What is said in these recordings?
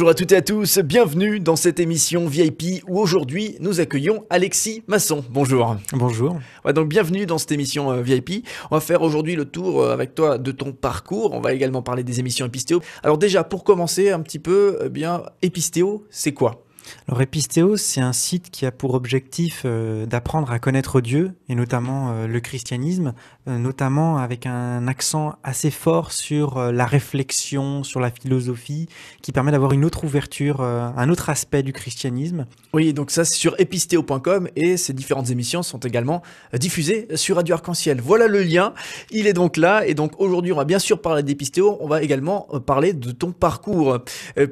Bonjour à toutes et à tous, bienvenue dans cette émission VIP où aujourd'hui nous accueillons Alexis Masson. Bonjour. Bonjour. donc bienvenue dans cette émission euh, VIP. On va faire aujourd'hui le tour euh, avec toi de ton parcours. On va également parler des émissions épistéo Alors déjà pour commencer un petit peu, euh, bien Epistéo, c'est quoi alors Epistéo c'est un site qui a pour objectif euh, d'apprendre à connaître Dieu, et notamment euh, le christianisme, euh, notamment avec un accent assez fort sur la réflexion, sur la philosophie, qui permet d'avoir une autre ouverture, un autre aspect du christianisme. Oui, donc ça c'est sur epistéo.com, et ces différentes émissions sont également diffusées sur Radio Arc-en-Ciel. Voilà le lien, il est donc là, et donc aujourd'hui on va bien sûr parler d'Epistéo, on va également parler de ton parcours,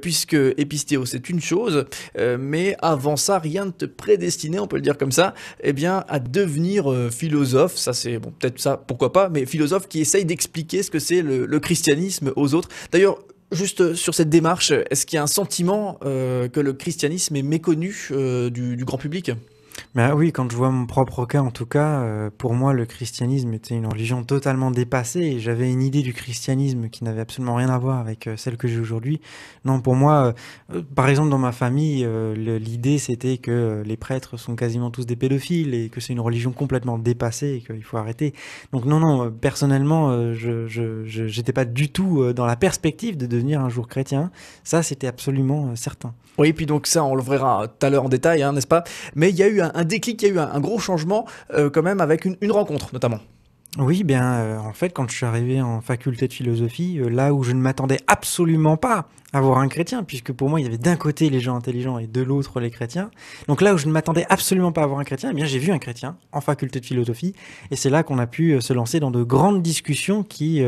puisque Epistéo c'est une chose... Euh, mais avant ça, rien ne te prédestinait, on peut le dire comme ça, eh bien, à devenir euh, philosophe. Ça, c'est bon, peut-être ça, pourquoi pas, mais philosophe qui essaye d'expliquer ce que c'est le, christianisme aux autres. D'ailleurs, juste euh, sur cette démarche, est-ce qu'il y a un sentiment que le christianisme est méconnu du, grand public bah oui, quand je vois mon propre cas, en tout cas, euh, pour moi, le christianisme était une religion totalement dépassée j'avais une idée du christianisme qui n'avait absolument rien à voir avec euh, celle que j'ai aujourd'hui. Non, pour moi, euh, par exemple, dans ma famille, l'idée c'était que les prêtres sont quasiment tous des pédophiles et que c'est une religion complètement dépassée et qu'il faut arrêter. Donc non, non, personnellement, je n'étais pas du tout dans la perspective de devenir un jour chrétien. Ça, c'était absolument certain. Oui, et puis donc ça, on le verra tout à l'heure en détail, hein, n'est-ce pas Mais il y a eu un déclic, il y a eu un, gros changement euh, quand même avec une, rencontre notamment. Oui, bien, euh, en fait, quand je suis arrivé en faculté de philosophie, euh, là où je ne m'attendais absolument pas à voir un chrétien, puisque pour moi, il y avait d'un côté les gens intelligents et de l'autre les chrétiens. Donc là où je ne m'attendais absolument pas à voir un chrétien, eh bien, j'ai vu un chrétien en faculté de philosophie, et c'est là qu'on a pu se lancer dans de grandes discussions qui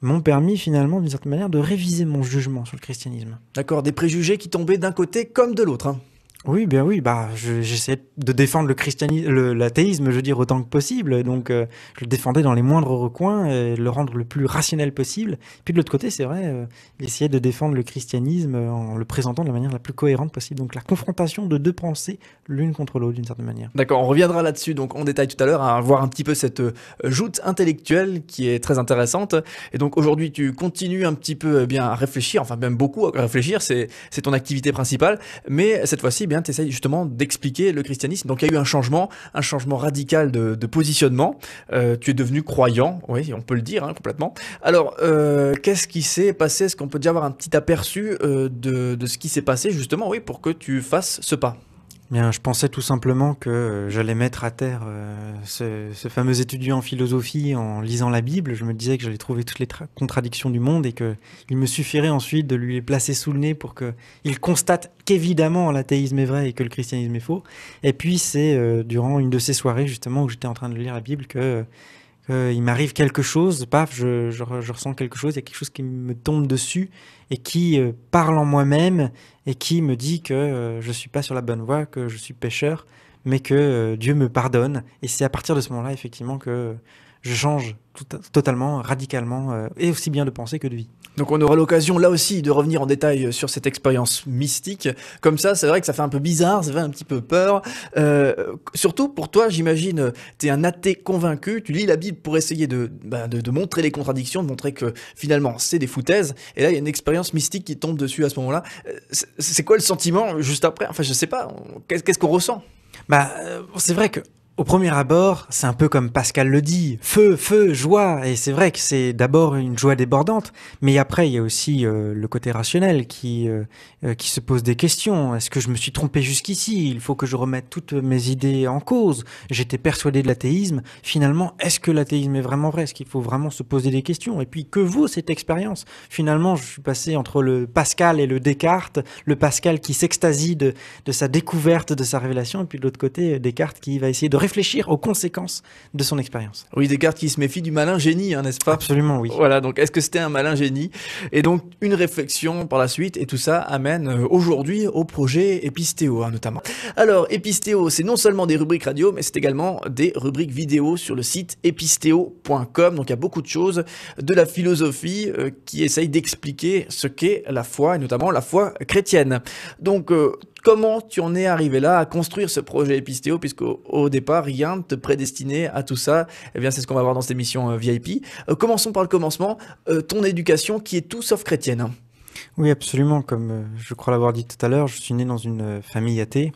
m'ont permis finalement, d'une certaine manière, de réviser mon jugement sur le christianisme. D'accord, des préjugés qui tombaient d'un côté comme de l'autre. Hein. Oui, bien oui, bah, j'essaie de défendre le christianisme, l'athéisme, je veux dire, autant que possible. Donc, euh, je le défendais dans les moindres recoins, et euh, le rendre le plus rationnel possible. Puis de l'autre côté, c'est vrai, j'essayais euh, de défendre le christianisme en le présentant de la manière la plus cohérente possible. Donc, la confrontation de deux pensées, l'une contre l'autre, d'une certaine manière. D'accord, on reviendra là-dessus, donc en détail tout à l'heure, à voir un petit peu cette joute intellectuelle qui est très intéressante. Et donc, aujourd'hui, tu continues un petit peu bien à réfléchir, enfin, même beaucoup à réfléchir, c'est ton activité principale. Mais cette fois-ci, tu essayes justement d'expliquer le christianisme. Donc il y a eu un changement, un changement radical de, positionnement. Euh, tu es devenu croyant, oui, on peut le dire hein, complètement. Alors, euh, qu'est-ce qui s'est passé Est-ce qu'on peut déjà avoir un petit aperçu euh, de, de ce qui s'est passé justement, oui, pour que tu fasses ce pas je pensais tout simplement que euh, j'allais mettre à terre euh, ce, fameux étudiant en philosophie en lisant la Bible. Je me disais que j'allais trouver toutes les contradictions du monde et qu'il me suffirait ensuite de lui les placer sous le nez pour qu'il constate qu'évidemment l'athéisme est vrai et que le christianisme est faux. Et puis c'est euh, durant une de ces soirées justement où j'étais en train de lire la Bible que... il m'arrive quelque chose, paf, je, ressens quelque chose, il y a quelque chose qui me tombe dessus et qui parle en moi-même et qui me dit que euh, je ne suis pas sur la bonne voie, que je suis pécheur, mais que euh, Dieu me pardonne. Et c'est à partir de ce moment-là, effectivement, que je change totalement, radicalement, euh, et aussi bien de pensée que de vie. Donc on aura l'occasion là aussi de revenir en détail euh, sur cette expérience mystique. Comme ça, c'est vrai que ça fait un peu bizarre, ça fait un petit peu peur. Euh, surtout pour toi, j'imagine, tu es un athée convaincu, tu lis la Bible pour essayer de, bah, de, de, montrer les contradictions, de montrer que finalement c'est des foutaises. Et là, il y a une expérience mystique qui tombe dessus à ce moment-là. C'est quoi le sentiment juste après Enfin, je sais pas, qu'est-ce qu'on ressent bah, c'est vrai que au premier abord, c'est un peu comme Pascal le dit, feu, feu, joie, et c'est vrai que c'est d'abord une joie débordante, mais après il y a aussi euh, le côté rationnel qui, euh, euh, qui se pose des questions. Est-ce que je me suis trompé jusqu'ici Il faut que je remette toutes mes idées en cause. J'étais persuadé de l'athéisme. Finalement, est-ce que l'athéisme est vraiment vrai Est-ce qu'il faut vraiment se poser des questions Et puis, que vaut cette expérience Finalement, je suis passé entre le Pascal et le Descartes, le Pascal qui s'extasie de, de sa découverte, de sa révélation, et puis de l'autre côté, Descartes qui va essayer de réfléchir aux conséquences de son expérience. Oui, Descartes qui se méfie du malin génie, hein, n'est-ce pas Absolument, oui. Voilà, donc est-ce que c'était un malin génie Et donc une réflexion par la suite, et tout ça amène euh, aujourd'hui au projet Epistéo, hein, notamment. Alors, Epistéo, c'est non seulement des rubriques radio, mais c'est également des rubriques vidéo sur le site epistéo.com. Donc il y a beaucoup de choses, de la philosophie euh, qui essaye d'expliquer ce qu'est la foi, et notamment la foi chrétienne. Donc euh, comment tu en es arrivé là à construire ce projet épistéo, puisque au départ, rien ne te prédestinait à tout ça. Eh bien, c'est ce qu'on va voir dans cette émission euh, VIP. Euh, commençons par le commencement. Euh, ton éducation qui est tout sauf chrétienne. Oui, absolument. Comme je crois l'avoir dit tout à l'heure, je suis né dans une famille athée,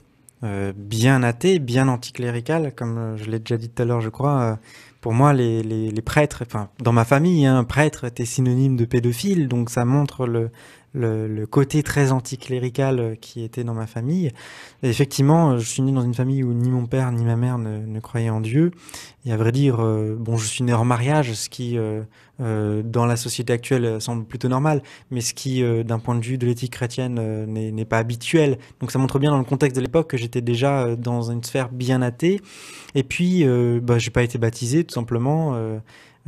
bien athée, bien anticléricale, comme je l'ai déjà dit tout à l'heure, je crois. pour moi, les, prêtres, enfin, dans ma famille, un hein, prêtre était synonyme de pédophile, donc ça montre le, le, côté très anticlérical euh, qui était dans ma famille. effectivement, euh, je suis né dans une famille où ni mon père ni ma mère ne, croyaient en Dieu. Et à vrai dire, euh, bon, je suis né en mariage, ce qui, dans la société actuelle, semble plutôt normal, mais ce qui, d'un point de vue de l'éthique chrétienne, n'est pas habituel. Donc ça montre bien dans le contexte de l'époque que j'étais déjà dans une sphère bien athée. Et puis, bah, je n'ai pas été baptisé, tout simplement.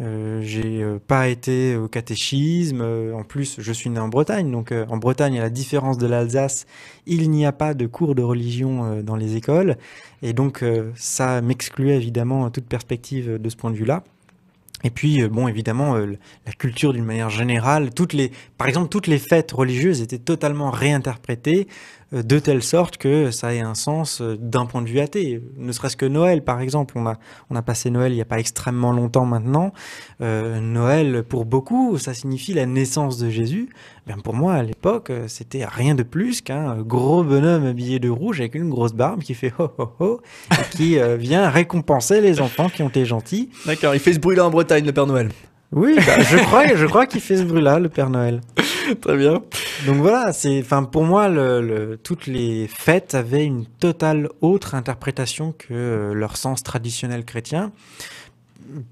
Euh, j'ai euh, pas été au catéchisme. Euh, en plus, je suis né en Bretagne, donc en Bretagne, à la différence de l'Alsace, il n'y a pas de cours de religion dans les écoles, et donc ça m'excluait évidemment toute perspective de ce point de vue-là. Et puis, euh, bon, évidemment, euh, la culture d'une manière générale, toutes les, par exemple, toutes les fêtes religieuses étaient totalement réinterprétées euh, de telle sorte que ça ait un sens d'un point de vue athée. Ne serait-ce que Noël, par exemple. on a passé Noël il n'y a pas extrêmement longtemps maintenant. Noël, pour beaucoup, ça signifie la naissance de Jésus, ben, pour moi, à l'époque, euh, c'était rien de plus qu'un euh, gros bonhomme habillé de rouge avec une grosse barbe qui fait ho ho ho et qui euh, vient récompenser les enfants qui ont été gentils. D'accord, il fait ce bruit-là en Bretagne, le Père Noël. Oui, bah, je crois, je crois qu'il fait ce bruit-là, le Père Noël. Très bien. Donc voilà, c'est, enfin pour moi, toutes les fêtes avaient une totale autre interprétation que leur sens traditionnel chrétien.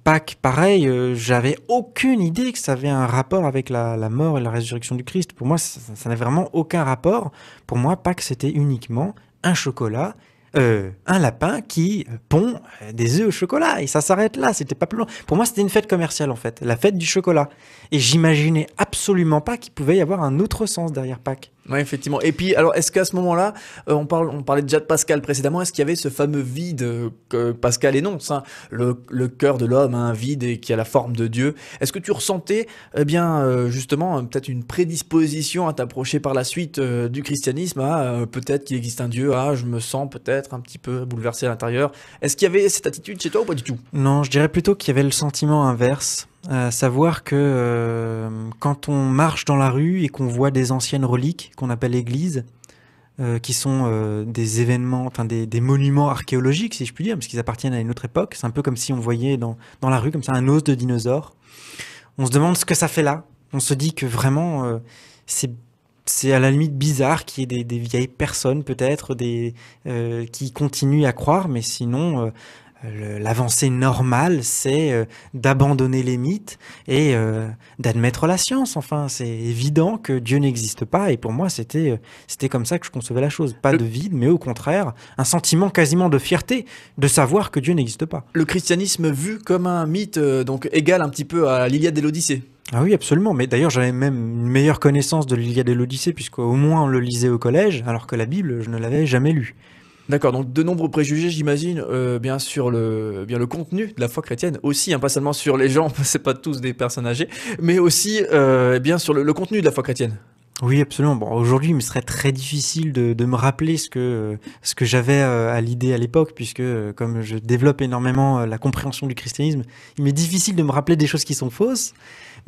Pâques, pareil, euh, j'avais aucune idée que ça avait un rapport avec la, mort et la résurrection du Christ. Pour moi, ça, n'avait vraiment aucun rapport. Pour moi, Pâques, c'était uniquement un chocolat, euh, un lapin qui pond euh, des œufs au chocolat. Et ça s'arrête là, c'était pas plus loin. Pour moi, c'était une fête commerciale, en fait, la fête du chocolat. Et j'imaginais absolument pas qu'il pouvait y avoir un autre sens derrière Pâques. Oui, effectivement. Et puis, alors, est-ce qu'à ce, moment-là, euh, on, parlait déjà de Pascal précédemment, est-ce qu'il y avait ce fameux vide euh, que Pascal énonce, hein, le, le cœur de l'homme, un vide et qui a la forme de Dieu Est-ce que tu ressentais, eh bien, euh, justement, peut-être une prédisposition à t'approcher par la suite du christianisme ah, Peut-être qu'il existe un Dieu, ah, je me sens peut-être un petit peu bouleversé à l'intérieur. Est-ce qu'il y avait cette attitude chez toi ou pas du tout Non, je dirais plutôt qu'il y avait le sentiment inverse à savoir que euh, quand on marche dans la rue et qu'on voit des anciennes reliques qu'on appelle églises, euh, qui sont euh, des événements, enfin des, des, monuments archéologiques, si je puis dire, parce qu'ils appartiennent à une autre époque. C'est un peu comme si on voyait dans, dans, la rue comme ça un os de dinosaure. On se demande ce que ça fait là. On se dit que vraiment, c'est c'est à la limite bizarre qu'il y ait des, vieilles personnes peut-être des qui continuent à croire, mais sinon l'avancée normale, c'est euh, d'abandonner les mythes et euh, d'admettre la science. Enfin, c'est évident que Dieu n'existe pas. Et pour moi, c'était euh, comme ça que je concevais la chose. Pas de vide, mais au contraire, un sentiment quasiment de fierté de savoir que Dieu n'existe pas. Le christianisme vu comme un mythe, donc égal un petit peu à l'Iliade et l'Odyssée. Ah oui, absolument. Mais d'ailleurs, j'avais même une meilleure connaissance de l'Iliade et l'Odyssée, puisqu'au moins on le lisait au collège, alors que la Bible, je ne l'avais jamais lue. D'accord, donc de nombreux préjugés, j'imagine, euh, bien sur le, bien le contenu de la foi chrétienne aussi, hein, pas seulement sur les gens, c'est pas tous des personnes âgées, mais aussi euh, eh bien sur le, contenu de la foi chrétienne. Oui, absolument. aujourd'hui, il me serait très difficile de, me rappeler ce que ce que j'avais euh, à l'idée à l'époque, puisque comme je développe énormément la compréhension du christianisme, il m'est difficile de me rappeler des choses qui sont fausses.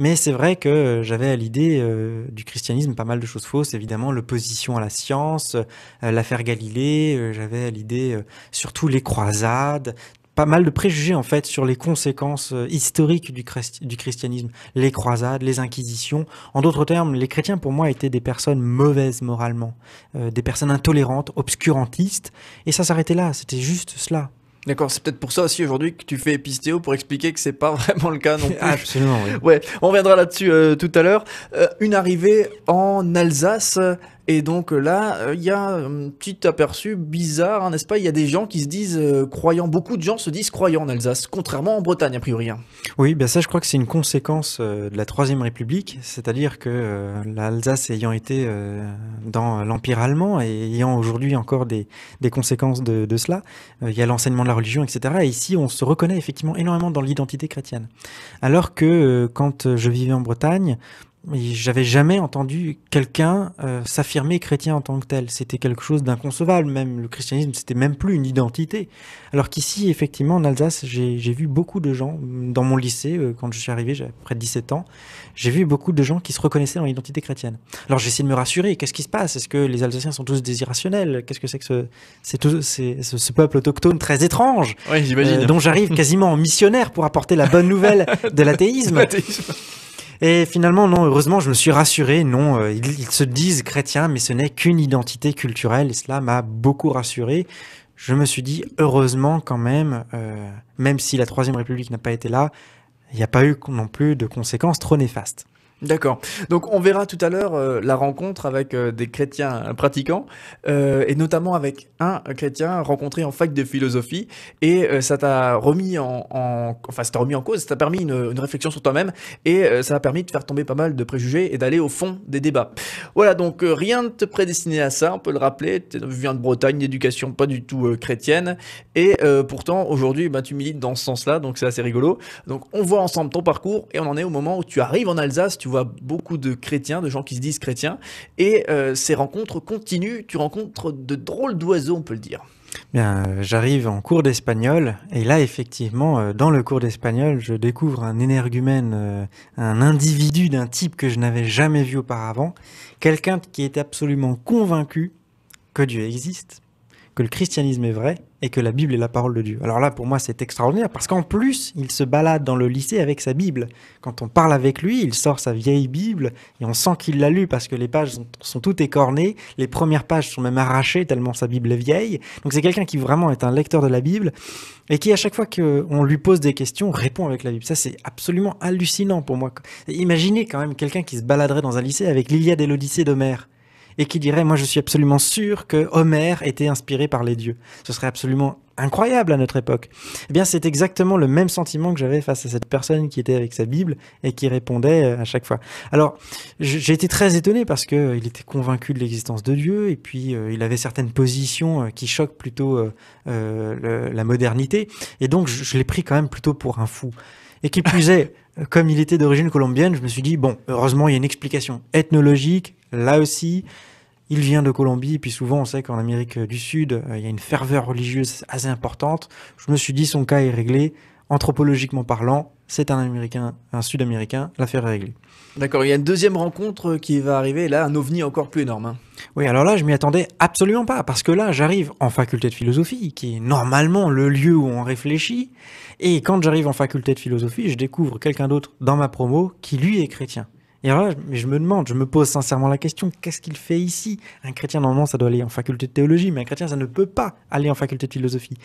Mais c'est vrai que j'avais à l'idée euh, du christianisme pas mal de choses fausses, évidemment l'opposition à la science, euh, l'affaire Galilée, euh, j'avais à l'idée surtout les croisades, pas mal de préjugés en fait sur les conséquences historiques du, christianisme, les croisades, les inquisitions. En d'autres termes, les chrétiens pour moi étaient des personnes mauvaises moralement, des personnes intolérantes, obscurantistes, et ça s'arrêtait là, c'était juste cela. D'accord, c'est peut-être pour ça aussi aujourd'hui que tu fais épistéo pour expliquer que c'est pas vraiment le cas non plus. Absolument. Oui. Ouais, on reviendra là-dessus euh, tout à l'heure. Euh, une arrivée en Alsace, et donc euh, là, euh, il y a euh, un petit aperçu bizarre, hein, n'est-ce pas Il y a des gens qui se disent croyants. Beaucoup de gens se disent croyants en Alsace, contrairement en Bretagne, a priori. Hein. Oui, bien ça, je crois que c'est une conséquence de la Troisième République, c'est-à-dire que l'Alsace ayant été dans l'Empire allemand et ayant aujourd'hui encore des, des, conséquences de, de cela, il y a l'enseignement de la religion, etc. Et ici, on se reconnaît effectivement énormément dans l'identité chrétienne. Alors que quand je vivais en Bretagne, j'avais jamais entendu quelqu'un euh, s'affirmer chrétien en tant que tel. C'était quelque chose d'inconcevable, même le christianisme, c'était même plus une identité. Alors qu'ici, effectivement, en Alsace, j'ai vu beaucoup de gens, dans mon lycée, euh, quand je suis arrivé, j'avais près de 17 ans, j'ai vu beaucoup de gens qui se reconnaissaient dans l'identité chrétienne. Alors j'ai essayé de me rassurer, qu'est-ce qui se passe Est-ce que les Alsaciens sont tous des irrationnels Qu'est-ce que c'est que ce, ce, peuple autochtone très étrange, euh, dont j'arrive quasiment en missionnaire pour apporter la bonne nouvelle de l'athéisme et finalement, non, heureusement, je me suis rassuré. Non, euh, ils, se disent chrétiens, mais ce n'est qu'une identité culturelle. Et cela m'a beaucoup rassuré. Je me suis dit, heureusement quand même, euh, même si la Troisième République n'a pas été là, il n'y a pas eu non plus de conséquences trop néfastes. D'accord. Donc on verra tout à l'heure euh, la rencontre avec euh, des chrétiens pratiquants, euh, et notamment avec un chrétien rencontré en fac de philosophie, et ça t'a remis en, en enfin, ça t'a remis en cause, ça t'a permis une, une réflexion sur toi-même, et ça a permis de faire tomber pas mal de préjugés et d'aller au fond des débats. Voilà, donc euh, rien de te prédestinait à ça, on peut le rappeler. Tu viens de Bretagne, d'éducation pas du tout euh, chrétienne. Et euh, pourtant, aujourd'hui, eh ben, tu milites dans ce sens-là, donc c'est assez rigolo. Donc on voit ensemble ton parcours et on en est au moment où tu arrives en Alsace, tu vois beaucoup de chrétiens, de gens qui se disent chrétiens. Et ces rencontres continuent, tu rencontres de drôles d'oiseaux, on peut le dire. Euh, j'arrive en cours d'espagnol et là effectivement euh, dans le cours d'espagnol je découvre un énergumène, euh, un individu d'un type que je n'avais jamais vu auparavant, quelqu'un qui est absolument convaincu que Dieu existe, que le christianisme est vrai et que la Bible est la parole de Dieu. Alors là, pour moi, c'est extraordinaire parce qu'en plus, il se balade dans le lycée avec sa Bible. Quand on parle avec lui, il sort sa vieille Bible et on sent qu'il l'a lue parce que les pages sont, toutes écornées, les premières pages sont même arrachées tellement sa Bible est vieille. Donc c'est quelqu'un qui vraiment est un lecteur de la Bible et qui, à chaque fois qu'on lui pose des questions, répond avec la Bible. Ça, c'est absolument hallucinant pour moi. Imaginez quand même quelqu'un qui se baladerait dans un lycée avec l'Iliade et l'Odyssée d'Homère et qui dirait moi je suis absolument sûr que Homer était inspiré par les dieux. Ce serait absolument incroyable à notre époque. Eh bien, c'est exactement le même sentiment que j'avais face à cette personne qui était avec sa Bible et qui répondait euh, à chaque fois. Alors, j'ai été très étonné parce que euh, il était convaincu de l'existence de Dieu et puis euh, il avait certaines positions qui choquent plutôt la modernité. Et donc, je, je l'ai pris quand même plutôt pour un fou. Et qui plus est, comme il était d'origine colombienne, je me suis dit, bon, heureusement, il y a une explication ethnologique, là aussi, il vient de Colombie, et puis souvent on sait qu'en Amérique du Sud, euh, il y a une ferveur religieuse assez importante. Je me suis dit, son cas est réglé, anthropologiquement parlant, c'est un Américain, un Sud-Américain, l'affaire est réglée. D'accord, il y a une deuxième rencontre qui va arriver, là, un ovni encore plus énorme. Hein. Oui, alors là, je m'y attendais absolument pas, parce que là, j'arrive en faculté de philosophie, qui est normalement le lieu où on réfléchit, et quand j'arrive en faculté de philosophie, je découvre quelqu'un d'autre dans ma promo qui, lui, est chrétien. Et alors là, je me demande, je me pose sincèrement la question, qu'est-ce qu'il fait ici Un chrétien, normalement, ça doit aller en faculté de théologie, mais un chrétien, ça ne peut pas aller en faculté de philosophie.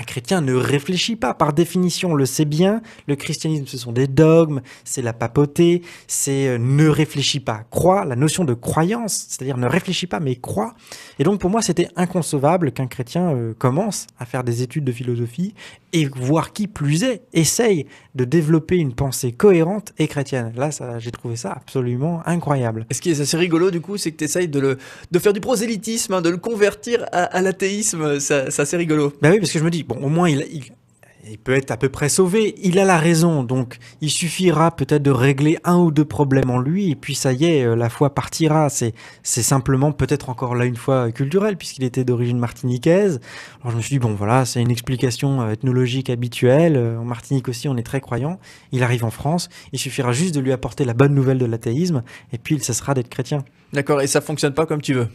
Un chrétien ne réfléchit pas, par définition, on le sait bien, le christianisme, ce sont des dogmes, c'est la papauté, c'est euh, ne réfléchit pas, croit, la notion de croyance, c'est-à-dire ne réfléchit pas, mais croit Et donc, pour moi, c'était inconcevable qu'un chrétien euh, commence à faire des études de philosophie et voir qui plus est, essaye de développer une pensée cohérente et chrétienne. Là, j'ai trouvé ça absolument incroyable. Et ce qui est assez rigolo du coup, c'est que tu essayes de, le, de faire du prosélytisme, hein, de le convertir à, l'athéisme, ça, assez c'est rigolo. ben oui, parce que je me dis, bon, au moins il il peut être à peu près sauvé. Il a la raison, donc il suffira peut-être de régler un ou deux problèmes en lui, et puis ça y est, euh, la foi partira. C'est simplement peut-être encore là une fois culturel, puisqu'il était d'origine martiniquaise. Alors je me suis dit, bon voilà, c'est une explication euh, ethnologique habituelle. Euh, en Martinique aussi, on est très croyant. Il arrive en France, il suffira juste de lui apporter la bonne nouvelle de l'athéisme, et puis il cessera d'être chrétien. D'accord, et ça fonctionne pas comme tu veux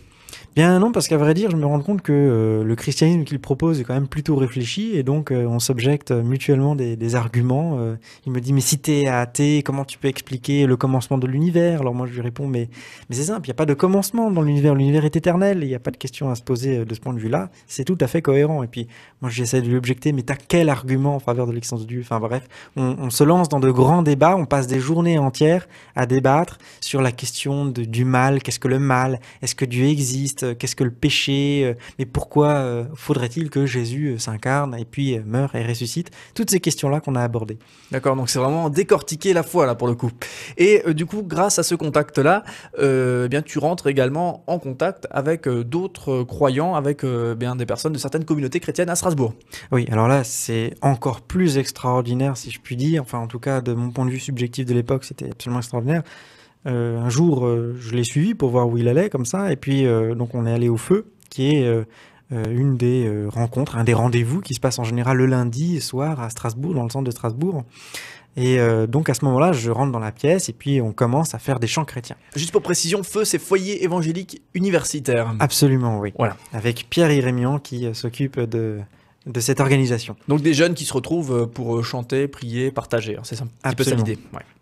Bien non, parce qu'à vrai dire, je me rends compte que euh, le christianisme qu'il propose est quand même plutôt réfléchi, et donc euh, on s'objecte euh, mutuellement des, arguments. il me dit, mais si t'es athée, comment tu peux expliquer le commencement de l'univers Alors moi je lui réponds, mais, mais c'est simple, il n'y a pas de commencement dans l'univers, l'univers est éternel, il n'y a pas de question à se poser de ce point de vue-là, c'est tout à fait cohérent. Et puis moi j'essaie de lui objecter, mais t'as quel argument en faveur de l'existence de Dieu Enfin bref, on, on, se lance dans de grands débats, on passe des journées entières à débattre sur la question de, du mal, qu'est-ce que le mal, est-ce que Dieu existe euh, qu'est-ce que le péché, euh, mais pourquoi euh, faudrait-il que Jésus s'incarne et puis meure et ressuscite Toutes ces questions-là qu'on a abordées. D'accord, donc c'est vraiment décortiquer la foi là pour le coup. Et du coup, grâce à ce contact-là, eh bien tu rentres également en contact avec d'autres croyants, avec eh bien des personnes de certaines communautés chrétiennes à Strasbourg. Oui, alors là c'est encore plus extraordinaire si je puis dire. Enfin en tout cas de mon point de vue subjectif de l'époque, c'était absolument extraordinaire. Euh, un jour, euh, je l'ai suivi pour voir où il allait, comme ça. Et puis, euh, donc, on est allé au feu, qui est une des rencontres, un des rendez-vous qui se passe en général le lundi soir à Strasbourg, dans le centre de Strasbourg. Et donc, à ce moment-là, je rentre dans la pièce et puis on commence à faire des chants chrétiens. Juste pour précision, feu, c'est foyer évangélique universitaire. Absolument, oui. Voilà. Avec Pierre Irémian qui s'occupe de de cette organisation. Donc des jeunes qui se retrouvent euh, pour euh, chanter, prier, partager. Hein, c'est un petit ça l'idée.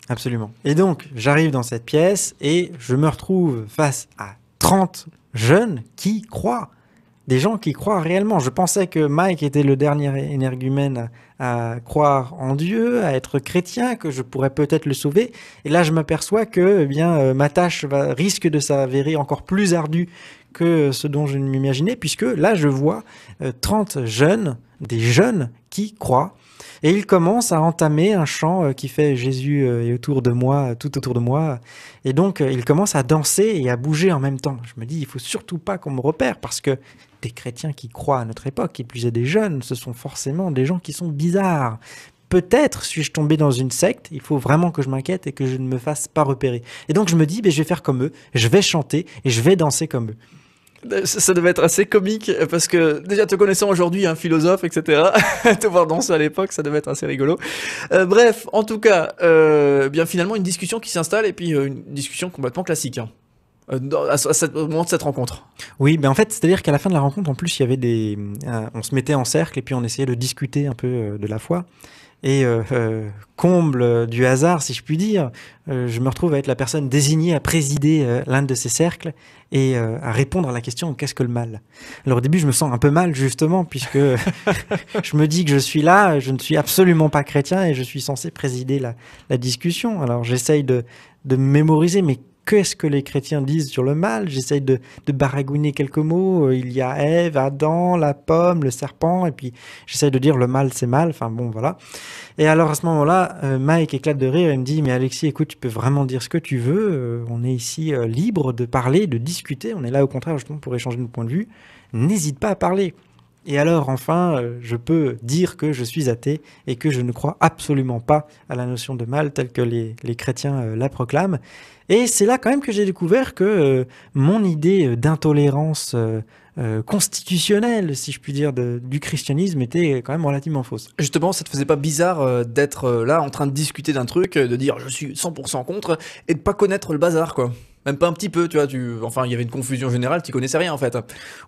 Absolument. Et donc, j'arrive dans cette pièce et je me retrouve face à 30 jeunes qui croient. Des gens qui croient réellement. Je pensais que Mike était le dernier énergumène à, croire en Dieu, à être chrétien, que je pourrais peut-être le sauver. Et là, je m'aperçois que eh bien, euh, ma tâche va, risque de s'avérer encore plus ardue que ce dont je m'imaginais, puisque là, je vois 30 euh, jeunes, des jeunes qui croient, et ils commencent à entamer un chant euh, qui fait Jésus euh, est autour de moi, tout autour de moi, et donc ils commencent à danser et à bouger en même temps. Je me dis, il faut surtout pas qu'on me repère, parce que des chrétiens qui croient à notre époque, et plus des jeunes, ce sont forcément des gens qui sont bizarres, peut-être suis-je tombé dans une secte, il faut vraiment que je m'inquiète et que je ne me fasse pas repérer. Et donc je me dis, ben, je vais faire comme eux, je vais chanter et je vais danser comme eux. Ça devait être assez comique parce que déjà te connaissant aujourd'hui, un philosophe, etc., te voir danser à l'époque, ça devait être assez rigolo. Euh, bref, en tout cas, euh, bien finalement une discussion qui s'installe et puis euh, une discussion complètement classique. Hein. au moment de cette rencontre. Oui, mais ben, en fait, c'est-à-dire qu'à la fin de la rencontre, en plus, il y avait des, on se mettait en cercle et puis on essayait de discuter un peu de la foi. Et euh, euh, comble du hasard, si je puis dire, euh, je me retrouve à être la personne désignée à présider euh, l'un de ces cercles et à répondre à la question qu'est-ce que le mal Alors au début, je me sens un peu mal justement puisque je me dis que je suis là, je ne suis absolument pas chrétien et je suis censé présider la, la discussion. Alors j'essaye de, de mémoriser, mes qu'est-ce que les chrétiens disent sur le mal. J'essaye de, baragouiner quelques mots. Euh, il y a Ève, Adam, la pomme, le serpent, et puis j'essaye de dire le mal c'est mal. Enfin bon, voilà. Et alors à ce moment-là, euh, Mike éclate de rire et me dit, mais Alexis, écoute, tu peux vraiment dire ce que tu veux. Euh, on est ici libre de parler, de discuter. On est là au contraire justement pour échanger nos points de vue. N'hésite pas à parler. Et alors enfin, euh, je peux dire que je suis athée et que je ne crois absolument pas à la notion de mal telle que les, chrétiens euh, la proclament. Et c'est là quand même que j'ai découvert que euh, mon idée d'intolérance constitutionnelle, si je puis dire, du christianisme était quand même relativement fausse. Justement, ça te faisait pas bizarre d'être là en train de discuter d'un truc, de dire je suis 100% contre et de pas connaître le bazar, quoi. Même pas un petit peu, tu vois. Enfin, il y avait une confusion générale, tu connaissais rien en fait.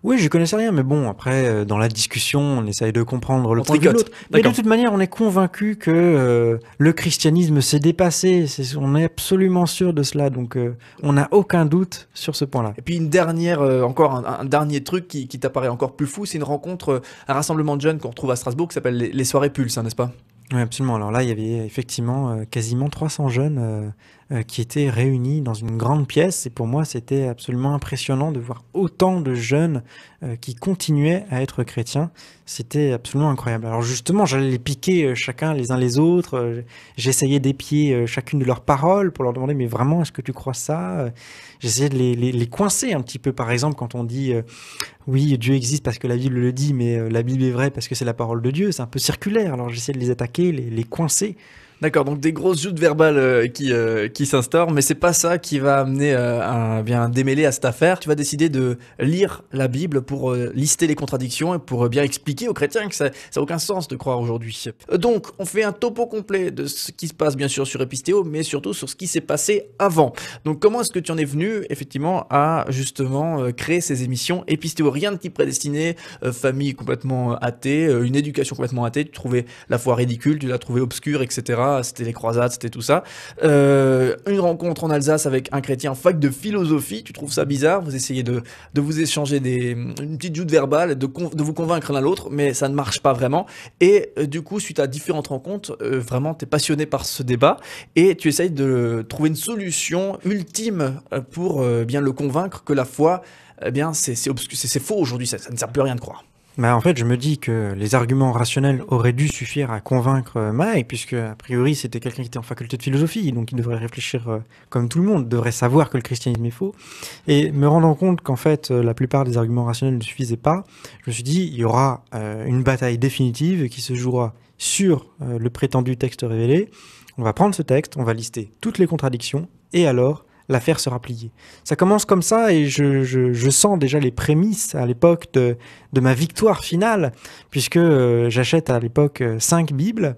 Oui, je connaissais rien, mais bon, après, euh, dans la discussion, on essaye de comprendre le on de de l'autre. Mais de toute manière, on est convaincu que euh, le christianisme s'est dépassé. on est absolument sûr de cela, donc euh, on n'a aucun doute sur ce point-là. Et puis une dernière, encore un, dernier truc qui, t'apparaît encore plus fou, c'est une rencontre, un rassemblement de jeunes qu'on retrouve à Strasbourg qui s'appelle les, soirées Pulse, hein, n'est-ce pas oui, absolument. Alors là, il y avait effectivement quasiment 300 jeunes euh, qui étaient réunis dans une grande pièce. Et pour moi, c'était absolument impressionnant de voir autant de jeunes euh, qui continuaient à être chrétiens. C'était absolument incroyable. Alors justement, j'allais les piquer euh, chacun les uns les autres. J'essayais d'épier chacune de leurs paroles pour leur demander, mais vraiment, est-ce que tu crois ça J'essayais de les, les, coincer un petit peu. Par exemple, quand on dit, oui, Dieu existe parce que la Bible le dit, mais la Bible est vraie parce que c'est la parole de Dieu, c'est un peu circulaire. Alors j'essayais de les attaquer, les, les coincer. D'accord, donc des grosses joutes verbales euh, qui, euh, qui s'instaurent, mais c'est pas ça qui va amener euh, un, eh bien, démêlé à cette affaire. Tu vas décider de lire la Bible pour lister les contradictions et pour bien expliquer aux chrétiens que ça n'a aucun sens de croire aujourd'hui. Donc, on fait un topo complet de ce qui se passe bien sûr sur Epistéo, mais surtout sur ce qui s'est passé avant. Donc, comment est-ce que tu en es venu effectivement à justement créer ces émissions Epistéo Rien de qui prédestiné, famille complètement athée, une éducation complètement athée, tu trouvais la foi ridicule, tu la trouvais obscure, etc. C'était les croisades, c'était tout ça. Euh, une rencontre en Alsace avec un chrétien en fac de philosophie. Tu trouves ça bizarre Vous essayez de, vous échanger des, une petite joute verbale, de, de vous convaincre l'un l'autre, mais ça ne marche pas vraiment. Et euh, du coup, suite à différentes rencontres, euh, vraiment, tu es passionné par ce débat et tu essayes de trouver une solution ultime pour bien le convaincre que la foi, eh bien, c'est faux aujourd'hui, ça, ça ne sert plus à rien de croire. Bah, en fait, je me dis que les arguments rationnels auraient dû suffire à convaincre euh, Maï, puisque a priori c'était quelqu'un qui était en faculté de philosophie, donc il devrait réfléchir euh, comme tout le monde, devrait savoir que le christianisme est faux. Et me rendant compte qu'en fait euh, la plupart des arguments rationnels ne suffisaient pas, je me suis dit il y aura une bataille définitive qui se jouera sur le prétendu texte révélé. On va prendre ce texte, on va lister toutes les contradictions, et alors l'affaire sera pliée. Ça commence comme ça et je, sens déjà les prémices à l'époque de, ma victoire finale, puisque euh, j'achète à l'époque euh, cinq Bibles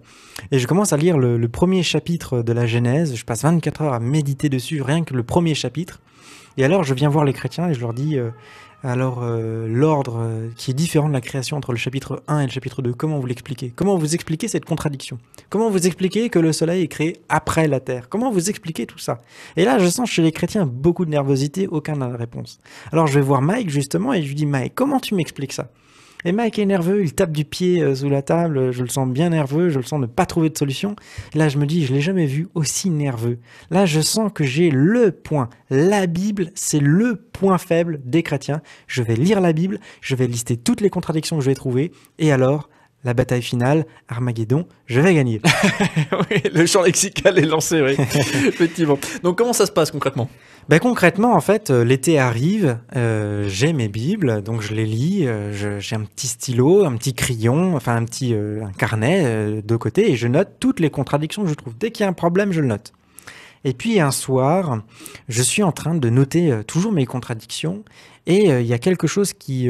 et je commence à lire le, premier chapitre de la Genèse. Je passe 24 heures à méditer dessus, rien que le premier chapitre. Et alors je viens voir les chrétiens et je leur dis, euh, alors, euh, l'ordre euh, qui est différent de la création entre le chapitre 1 et le chapitre 2, comment vous l'expliquez Comment vous expliquez cette contradiction Comment vous expliquez que le soleil est créé après la terre Comment vous expliquez tout ça Et là, je sens chez les chrétiens beaucoup de nervosité, aucun n'a la réponse. Alors, je vais voir Mike justement et je lui dis Mike, comment tu m'expliques ça et Mike est nerveux, il tape du pied euh, sous la table, je le sens bien nerveux, je le sens ne pas trouver de solution. Là, je me dis, je l'ai jamais vu aussi nerveux. Là, je sens que j'ai le point. La Bible, c'est le point faible des chrétiens. Je vais lire la Bible, je vais lister toutes les contradictions que je vais trouver, et alors, la bataille finale, Armageddon, je vais gagner. le champ lexical est lancé, oui. Effectivement. Donc comment ça se passe concrètement ben, Concrètement, en fait, euh, l'été arrive, euh, j'ai mes Bibles, donc je les lis, euh, j'ai un petit stylo, un petit crayon, enfin un petit un carnet de côté, et je note toutes les contradictions que je trouve. Dès qu'il y a un problème, je le note. Et puis un soir, je suis en train de noter toujours mes contradictions, et il y a quelque chose qui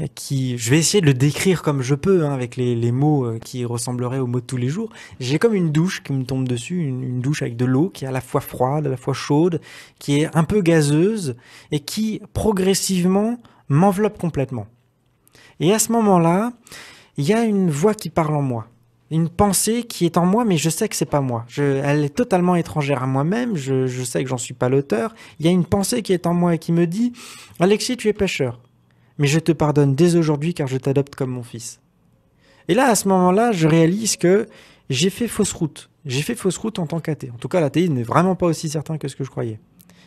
euh, je vais essayer de le décrire comme je peux, hein, avec les, mots euh, qui ressembleraient aux mots de tous les jours. J'ai comme une douche qui me tombe dessus, une, douche avec de l'eau qui est à la fois froide, à la fois chaude, qui est un peu gazeuse et qui progressivement m'enveloppe complètement. Et à ce moment-là, il y a une voix qui parle en moi une pensée qui est en moi, mais je sais que c'est pas moi. elle est totalement étrangère à moi-même. Je, sais que j'en suis pas l'auteur. Il y a une pensée qui est en moi et qui me dit Alexis, tu es pêcheur mais je te pardonne dès aujourd'hui car je t'adopte comme mon fils. Et là, à ce moment-là, je réalise que j'ai fait fausse route. J'ai fait fausse route en tant qu'athée. En tout cas, l'athéisme n'est vraiment pas aussi certain que ce que je croyais.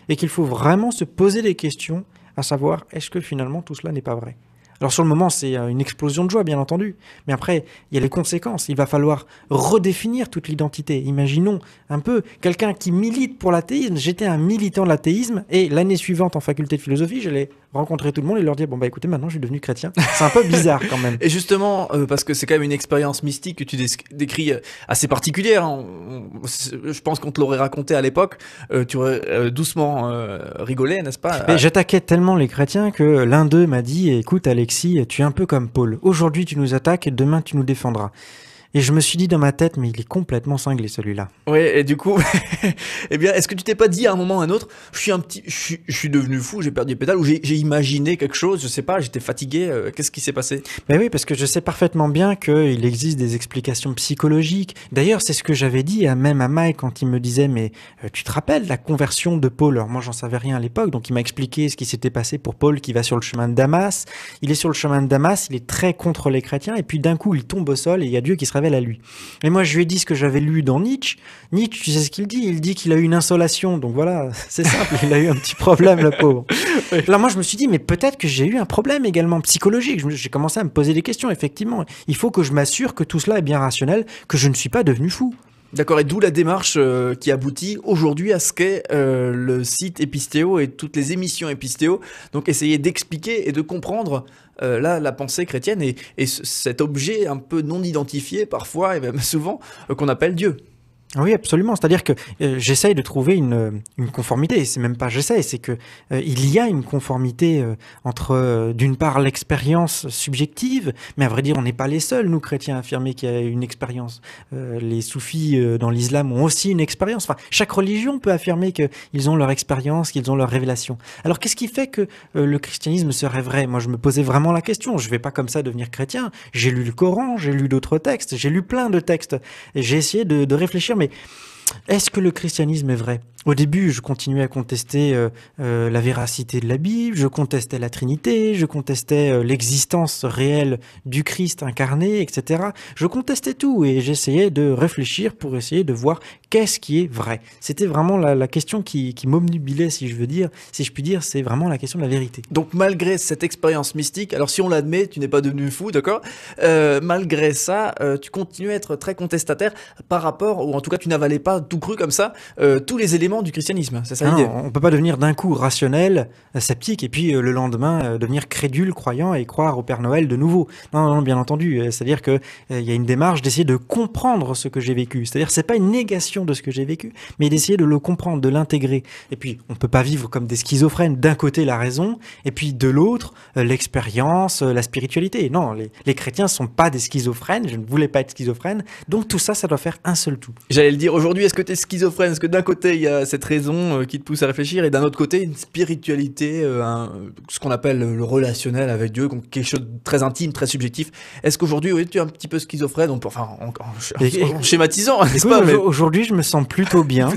Et qu'il faut vraiment se poser les questions, à savoir, est-ce que finalement tout cela n'est pas vrai alors sur le moment, c'est euh, une explosion de joie, bien entendu. Mais après, il y a les conséquences. Il va falloir redéfinir toute l'identité. Imaginons un peu quelqu'un qui milite pour l'athéisme. J'étais un militant de l'athéisme et l'année suivante en faculté de philosophie, j'allais rencontrer tout le monde et leur dire bon bah écoutez maintenant je suis devenu chrétien. C'est un peu bizarre quand même. et justement euh, parce que c'est quand même une expérience mystique que tu décris euh, assez particulière. Hein. je pense qu'on te l'aurait raconté à l'époque, euh, tu aurais doucement rigolé, n'est-ce pas J'attaquais tellement les chrétiens que l'un d'eux m'a dit écoute Alexis, tu es un peu comme Paul. Aujourd'hui tu nous attaques, et demain tu nous défendras. Et je me suis dit dans ma tête, mais il est complètement cinglé celui-là. Oui et du coup, eh bien, est-ce que tu t'es pas dit à un moment ou à un autre, je suis un petit, je suis, devenu fou, j'ai perdu les pédales, ou j'ai imaginé quelque chose, je sais pas, j'étais fatigué, euh, qu'est-ce qui s'est passé Ben oui, parce que je sais parfaitement bien qu'il existe des explications psychologiques. D'ailleurs, c'est ce que j'avais dit à même à Mike quand il me disait, mais euh, tu te rappelles la conversion de Paul Alors moi, j'en savais rien à l'époque, donc il m'a expliqué ce qui s'était passé pour Paul qui va sur le chemin de Damas. Il est sur le chemin de Damas, il est très contre les chrétiens, et puis d'un coup, il tombe au sol et il y a Dieu qui se à lui. Et moi, je lui ai dit ce que j'avais lu dans Nietzsche. Nietzsche, tu sais ce qu'il dit Il dit qu'il a eu une insolation. Donc voilà, c'est simple, il a eu un petit problème, le pauvre. Là, moi, je me suis dit, mais peut-être que j'ai eu un problème également psychologique. J'ai commencé à me poser des questions, effectivement. Il faut que je m'assure que tout cela est bien rationnel, que je ne suis pas devenu fou. D'accord, et d'où la démarche euh, qui aboutit aujourd'hui à ce qu'est euh, le site Epistéo et toutes les émissions Epistéo. Donc essayer d'expliquer et de comprendre euh, là la pensée chrétienne et cet objet un peu non identifié parfois et même souvent qu'on appelle Dieu. Oui, absolument. C'est-à-dire que euh, j'essaye de trouver une, conformité. c'est même pas j'essaye, c'est que euh, il y a une conformité euh, entre, d'une part, l'expérience subjective, mais à vrai dire, on n'est pas les seuls, nous chrétiens, à affirmer qu'il y a une expérience. les soufis dans l'islam ont aussi une expérience. Enfin, chaque religion peut affirmer qu'ils ont leur expérience, qu'ils ont leur révélation. Alors, qu'est-ce qui fait que le christianisme serait vrai Moi, je me posais vraiment la question. Je ne vais pas comme ça devenir chrétien. J'ai lu le Coran, j'ai lu d'autres textes, j'ai lu plein de textes. J'ai essayé de, de réfléchir mais est-ce que le christianisme est vrai au début, je continuais à contester euh, euh, la véracité de la Bible, je contestais la Trinité, je contestais euh, l'existence réelle du Christ incarné, etc. Je contestais tout et j'essayais de réfléchir pour essayer de voir qu'est-ce qui est vrai. C'était vraiment la, question qui, qui m'omnubilait, si je veux dire, si je puis dire, c'est vraiment la question de la vérité. Donc malgré cette expérience mystique, alors si on l'admet, tu n'es pas devenu fou, d'accord Malgré ça, tu continues à être très contestataire par rapport, ou en tout cas tu n'avalais pas tout cru comme ça, tous les éléments du christianisme, c'est ça l'idée. On ne peut pas devenir d'un coup rationnel, euh, sceptique, et puis euh, le lendemain euh, devenir crédule, croyant et croire au Père Noël de nouveau. Non, non, bien entendu. C'est-à-dire qu'il y a une démarche d'essayer de comprendre ce que j'ai vécu. C'est-à-dire c'est pas une négation de ce que j'ai vécu, mais d'essayer de le comprendre, de l'intégrer. Et puis on ne peut pas vivre comme des schizophrènes. D'un côté la raison, et puis de l'autre l'expérience, la spiritualité. Non, les, les chrétiens ne sont pas des schizophrènes. Je ne voulais pas être schizophrène. Donc tout ça, ça doit faire un seul tout. J'allais le dire aujourd'hui. Est-ce que tu es schizophrène Est-ce que d'un côté euh, cette raison euh, qui te pousse à réfléchir et d'un autre côté une spiritualité, euh, ce qu'on appelle le relationnel avec Dieu, quelque chose de très intime, très subjectif. Est-ce qu'aujourd'hui, oui, tu es un petit peu schizophrène, enfin, en, schématisant, pas Aujourd'hui, je me sens plutôt bien.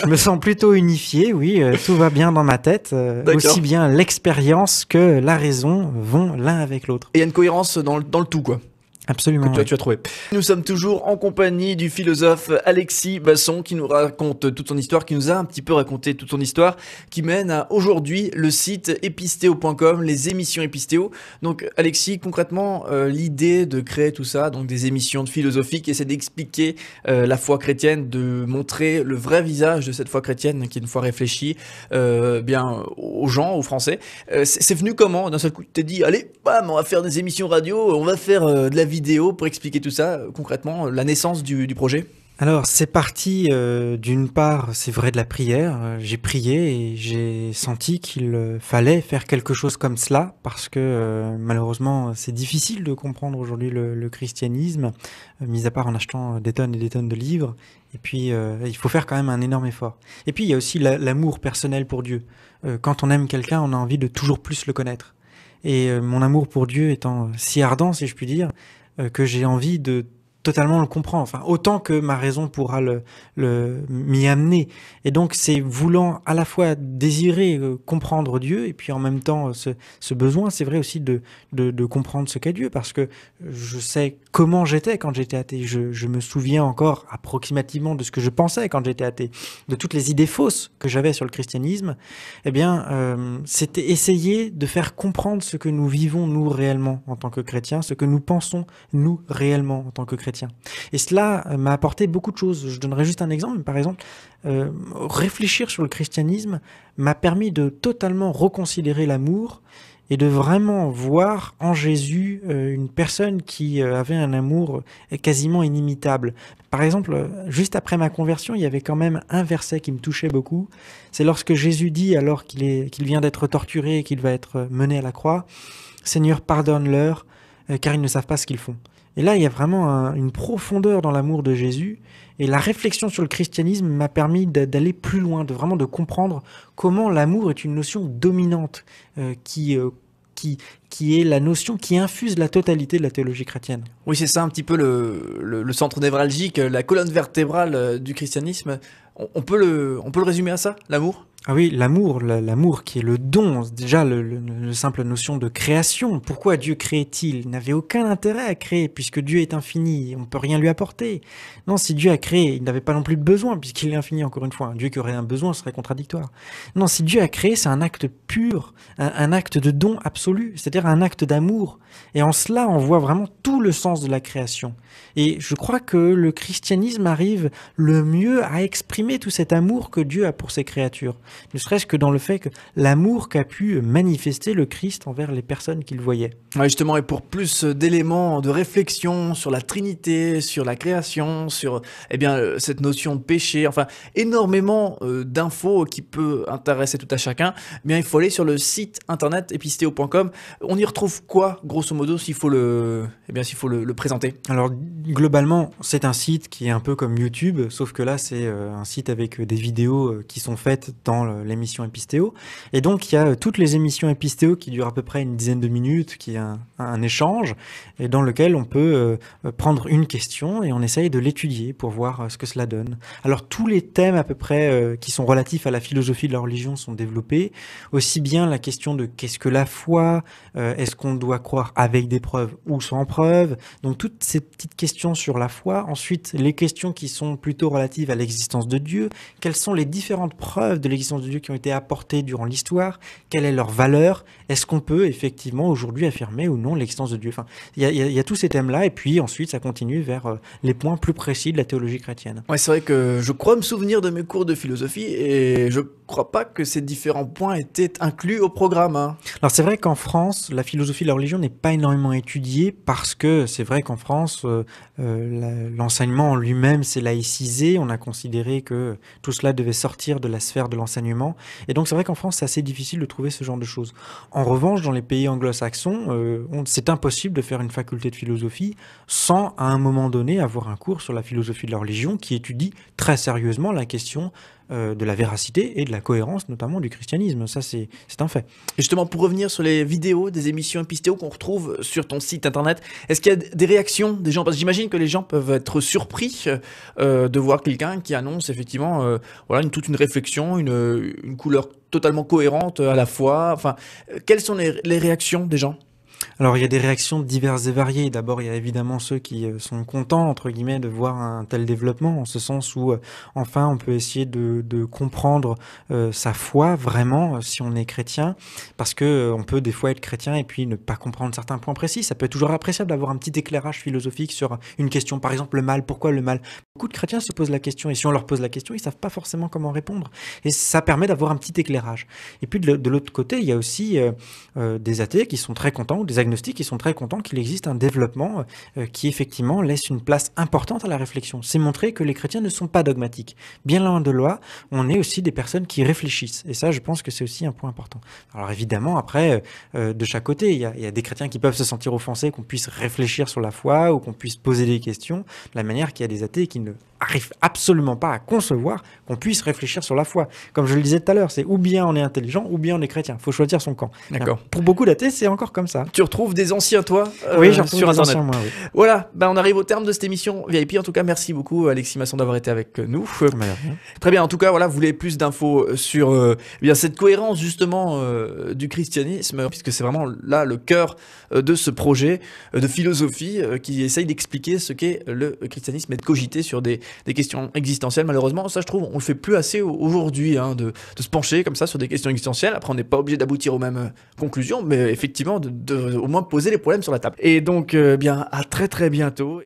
Je me sens plutôt unifié, oui, tout va bien dans ma tête. aussi bien l'expérience que la raison vont l'un avec l'autre. Et il y a une cohérence dans dans le tout, quoi. Absolument. Que tu as trouvé. Nous sommes toujours en compagnie du philosophe Alexis Basson qui nous raconte toute son histoire, qui nous a un petit peu raconté toute son histoire, qui mène à aujourd'hui le site epistéo.com, les émissions Epistéo. Donc, Alexis, concrètement, euh, l'idée de créer tout ça, donc des émissions de qui c'est d'expliquer euh, la foi chrétienne, de montrer le vrai visage de cette foi chrétienne qui est une foi réfléchie, euh, bien aux gens, aux Français. c'est venu comment D'un seul coup, tu t'es dit, allez, bam, on va faire des émissions radio, on va faire de la vie vidéo pour expliquer tout ça, euh, concrètement, euh, la naissance du, projet alors c'est parti euh, d'une part, c'est vrai de la prière. J'ai prié et j'ai senti qu'il fallait faire quelque chose comme cela parce que malheureusement c'est difficile de comprendre aujourd'hui le, christianisme, mis à part en achetant des tonnes et des tonnes de livres. Et puis il faut faire quand même un énorme effort. Et puis il y a aussi l'amour personnel pour Dieu. quand on aime quelqu'un, on a envie de toujours plus le connaître. Et mon amour pour Dieu étant si ardent, si je puis dire, euh, que j'ai envie de totalement le comprend. Enfin, autant que ma raison pourra le, m'y amener. Et donc, c'est voulant à la fois désirer euh, comprendre Dieu et puis en même temps euh, ce, besoin, c'est vrai aussi de, de, comprendre ce qu'est Dieu parce que je sais comment j'étais quand j'étais athée. Je, me souviens encore approximativement de ce que je pensais quand j'étais athée, de toutes les idées fausses que j'avais sur le christianisme. et eh bien, euh, c'était essayer de faire comprendre ce que nous vivons nous réellement en tant que chrétiens, ce que nous pensons nous réellement en tant que chrétiens et cela euh, m'a apporté beaucoup de choses. Je donnerai juste un exemple. Par exemple, euh, réfléchir sur le christianisme m'a permis de totalement reconsidérer l'amour et de vraiment voir en Jésus euh, une personne qui avait un amour quasiment inimitable. Par exemple, juste après ma conversion, il y avait quand même un verset qui me touchait beaucoup. C'est lorsque Jésus dit, alors qu'il vient d'être torturé et qu'il va être mené à la croix, Seigneur, pardonne-leur, car ils ne savent pas ce qu'ils font. Et là, il y a vraiment une profondeur dans l'amour de Jésus. Et la réflexion sur le christianisme m'a permis d'aller plus loin, de vraiment de comprendre comment l'amour est une notion dominante euh, qui euh, qui, qui, est la notion qui infuse la totalité de la théologie chrétienne. Oui, c'est ça un petit peu le, le centre névralgique, la colonne vertébrale euh, du christianisme on, peut le, on peut le résumer à ça, l'amour ah oui, l'amour, l'amour qui est le don, déjà le, simple notion de création. Pourquoi Dieu créait il Il n'avait aucun intérêt à créer, puisque Dieu est infini, on ne peut rien lui apporter. Non, si Dieu a créé, il n'avait pas non plus de besoin, puisqu'il est infini, encore une fois. Un Dieu qui aurait un besoin serait contradictoire. Non, si Dieu a créé, c'est un acte pur, un, acte de don absolu, c'est-à-dire un acte d'amour. Et en cela, on voit vraiment tout le sens de la création. Et je crois que le christianisme arrive le mieux à exprimer tout cet amour que Dieu a pour ses créatures, ne serait-ce que dans le fait que l'amour qu'a pu manifester le Christ envers les personnes qu'il voyait. justement, et pour plus d'éléments de réflexion sur la Trinité, sur la création, sur eh bien, euh, cette notion de péché, enfin énormément euh, d'infos qui peut intéresser tout à chacun, eh bien, il faut aller sur le site internet Epistéo.com. On y retrouve quoi, grosso modo, s'il faut le, eh bien, s'il faut le, présenter Alors globalement, c'est un site qui est un peu comme YouTube, sauf que là, c'est euh, un site avec euh, des vidéos euh, qui sont faites dans l'émission Epistéo. Et donc, il y a euh, toutes les émissions Epistéo qui durent à peu près une dizaine de minutes, qui est un, échange, et dans lequel on peut prendre une question et on essaye de l'étudier pour voir ce que cela donne. Alors, tous les thèmes à peu près qui sont relatifs à la philosophie de la religion sont développés, aussi bien la question de qu'est-ce que la foi, est-ce qu'on doit croire avec des preuves ou sans preuves, donc toutes ces petites questions sur la foi. Ensuite, les questions qui sont plutôt relatives à l'existence de Dieu, quelles sont les différentes preuves de l'existence de Dieu qui ont été apportées durant l'histoire, quelle est leur valeur, est-ce qu'on peut effectivement aujourd'hui affirmer ou non l'existence de Dieu. Enfin, il y, a, tous ces thèmes-là, et puis ensuite ça continue vers euh, les points plus précis de la théologie chrétienne. Ouais, c'est vrai que je crois me souvenir de mes cours de philosophie, et je crois pas que ces différents points étaient inclus au programme. Hein. Alors c'est vrai qu'en France, la philosophie de la religion n'est pas énormément étudiée parce que c'est vrai qu'en France, euh, euh, l'enseignement en lui-même s'est laïcisé. On a considéré que tout cela devait sortir de la sphère de l'enseignement. Et donc c'est vrai qu'en France, c'est assez difficile de trouver ce genre de choses. En revanche, dans les pays anglo-saxons, euh, c'est impossible de faire une faculté de philosophie sans, à un moment donné, avoir un cours sur la philosophie de la religion qui étudie très sérieusement la question euh, de la véracité et de la cohérence, notamment du christianisme. Ça, c'est un fait. justement, pour revenir sur les vidéos des émissions épistéo qu'on retrouve sur ton site internet, est-ce qu'il y a des réactions des gens Parce que j'imagine que les gens peuvent être surpris euh, de voir quelqu'un qui annonce effectivement euh, voilà, toute une réflexion, une, couleur totalement cohérente à la fois. Enfin, quelles sont les réactions des gens alors il y a des réactions diverses et variées. D'abord, il y a évidemment ceux qui euh, sont contents, entre guillemets, de voir un tel développement, en ce sens où euh, enfin on peut essayer de, comprendre euh, sa foi vraiment si on est chrétien, parce qu'on peut des fois être chrétien et puis ne pas comprendre certains points précis. Ça peut être toujours appréciable d'avoir un petit éclairage philosophique sur une question, par exemple le mal, pourquoi le mal Beaucoup de chrétiens se posent la question, et si on leur pose la question, ils ne savent pas forcément comment répondre. Et ça permet d'avoir un petit éclairage. Et puis de, l'autre côté, il y a aussi des athées qui sont très contents, ou des ils sont très contents qu'il existe un développement euh, qui effectivement laisse une place importante à la réflexion. C'est montrer que les chrétiens ne sont pas dogmatiques. Bien loin de loi, on est aussi des personnes qui réfléchissent. Et ça, je pense que c'est aussi un point important. Alors évidemment, après, euh, euh, de chaque côté, il y, a, des chrétiens qui peuvent se sentir offensés, qu'on puisse réfléchir sur la foi ou qu'on puisse poser des questions, de la manière qu'il y a des athées qui ne arrive absolument pas à concevoir qu'on puisse réfléchir sur la foi. Comme je le disais tout à l'heure, c'est ou bien on est intelligent, ou bien on est chrétien. Il faut choisir son camp. D'accord. Pour beaucoup d'athées, c'est encore comme ça. Tu retrouves des anciens, toi euh, Oui, j'en retrouve sur des anciens, moi, Voilà, ben, on arrive au terme de cette émission VIP. En tout cas, merci beaucoup, Alexis Masson, d'avoir été avec nous. Ah, très bien, en tout cas, voilà, vous voulez plus d'infos euh, sur euh, eh bien cette cohérence, justement, du christianisme, puisque c'est vraiment là le cœur euh, de ce projet euh, de philosophie euh, qui essaye d'expliquer ce qu'est le christianisme et de cogiter sur des, questions existentielles. Malheureusement, ça, je trouve, on le fait plus assez aujourd'hui hein, de, se pencher comme ça sur des questions existentielles. Après, on n'est pas obligé d'aboutir aux mêmes conclusions, mais effectivement, de, au moins poser les problèmes sur la table. Et donc, bien, à très très bientôt.